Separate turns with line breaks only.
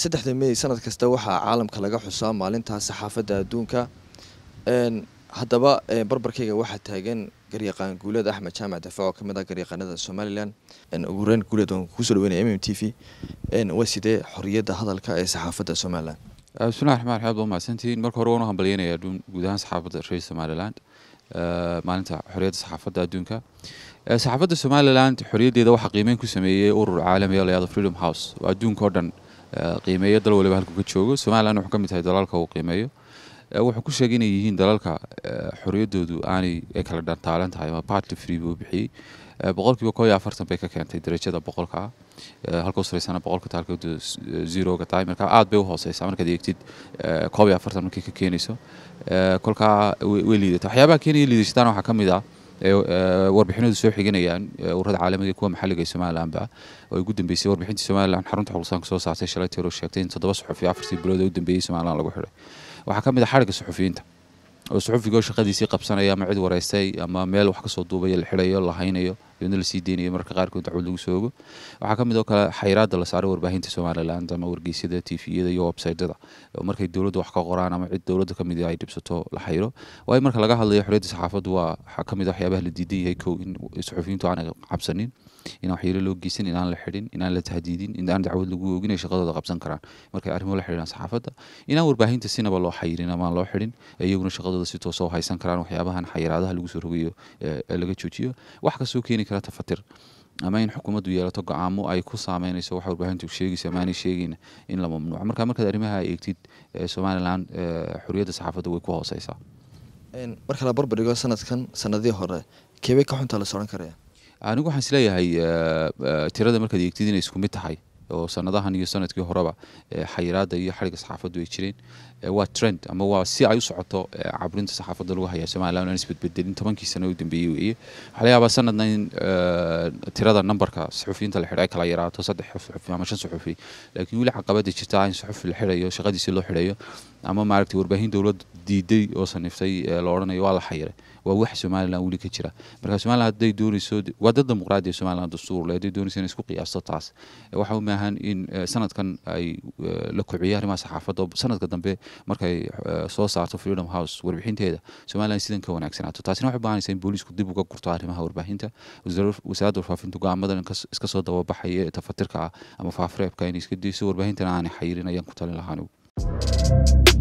saddexda mey sanad kasta waxaa caalamka laga xusaa maalintaa saxaafadda adduunka haddaba barbarkayga waxaa taagan garyaqaan guuleed axmed jaamac daafac oo kamid mid ah garyaqaanada somalilan ugu horeyn guuleed waan kusoo dhaweynaya mm t v waa sidee
xoriyadda hadalka ee saxaafadda somalilan bismillahi raxmaan raxiim waa mahadsantihiin marka hore waan u hambalyeynayaa guud ahaan saxaafadda reer somaliland maalinta xoriyadda saxaafadda adduunka saxaafadda somaliland xoriyaddeeda waxaa qiimeyn ku sameeyey urur caalami ah, la yahdo freedom house oo adduunka oo dhan qiimeeyo dal waliba halku ka joogo somalilan wuxuu ka mid tahay dalalka uu qiimeeyo wuxuu ku sheegay inay yihiin dalalka xorriyaddoodu aanay ay kala dhantaalan tahay ama bartly free buu bixiyey boqol koo iyo afartan bay ka keentay darajada boqolka halka u saraysana boqolka taalkoodu zeroga tahay marka aad bay u hooseysaa markaad eegtid koob iyo afartan markii ka keenayso kolkaa way liidata waxyaabaha keenaya liidashadana waxaa ka mid ah warbixinadu soo xiganayaan ururada caalamiga kuwa maxaliga ee somalilanba oo ugu dambeysay warbixintii somalilan xarunta xulusaan soo saartay shalay tiir sheegtay in toddoba suxufiya afartii bilood ee u dambeeyey somalilan lagu xidhay waxaa ka mid a ah xadhigga saxufiyiinta oo suxufiga shaqadiisii qabsanaya ama cid wareystay ama meel wax kasoo duubaya la xidhayo la haynayo iyadna lasii deynayo marka qaarkood dacwad lagu soogo waxaa ka mid oo kale xayraadda la saaro warbaahinta somaliland ama wargeysyada tviyada iyo websiteyada oo markay dowladda wax ka qoraan ama cid dowladda kamid ay dhibsato la xayro waayo marka laga hadlayo xorriyadda saxaafaddu waa waxaa ka mid waxyaabaha la diidan yahay kow in saxufiyiintu aanay cabsanin inaan waxyeelo loo geysan inaan la xidhin inaan la tahdiidin in aan dacwad lagu oogin ay shaqadooda qabsan karaan markay arrimo la xidhiiraan saxaafadda inaan warbaahinta sinaba loo xayirin amaan loo xidhin iyaguna shaqadooda si toosoo haysan karaan waxyaabahan xayiraadaha lagu soo rogayo laga joojiyo wax kastoo keeni kara wakiilada fatir ama in xukuumaddu yeelato go gocaamo ay ku saameynayso waxa warbaahintu sheegaysa maanay sheegayna in la mamnuuco marka markaad arrimaha eegtid eh, somalilan eh, xorriyadda saxaafadda way ku hooseysaa mar la barbardhigo sanadkan sanadii hore keebay ka xuntaa la soran karaya anigu waxaan isleeyahay eh, tirada markaad eegtid inay isku mid tahay oo sanadahan iyo sanadkii horeba xayiraada iyo xariga saxaafaddu ay jireen waa trend ama waa si ay u socoto caburinta saxaafadda lagu haya somalilan aan isbedbedelin tobankii sano u dambeeyey weeye waxaa laga sanadna in tirada numberka suxufiyiinta la xidho ay kala yaraato saddex suxufi ama shan suxufi laakiin weli caqabada jirta in suxufi la xidhayo shaqadiisi loo xidhayo ama maaragtay warbaahin dowladda diiday oo saniftay la odhanayo waa la xayiray waa wax somalilan weli ka jira marka somalilan hadday doonayso waa dad dimuqraadiya somalilan dastuur le hadday doonayso inay isku qiyaasto taas waxa ahaan in eh, sanadkan ay eh, la kobciya arrimaha saxaafadda sanadka dambe markay eh, soo saarto freedom house warbixinteeda somalilan sidan ka wanaagsanaato taasina waxay bahanaysa in booliisku dib uga gurto arrimaha warbaahinta wasaaradda warfaafinta go'aamadan iska soo dababaxaya ee tafatirka ah ama faafareebka in iska dayso warbaahintana aanay xayirin ayaan ku talin lahaan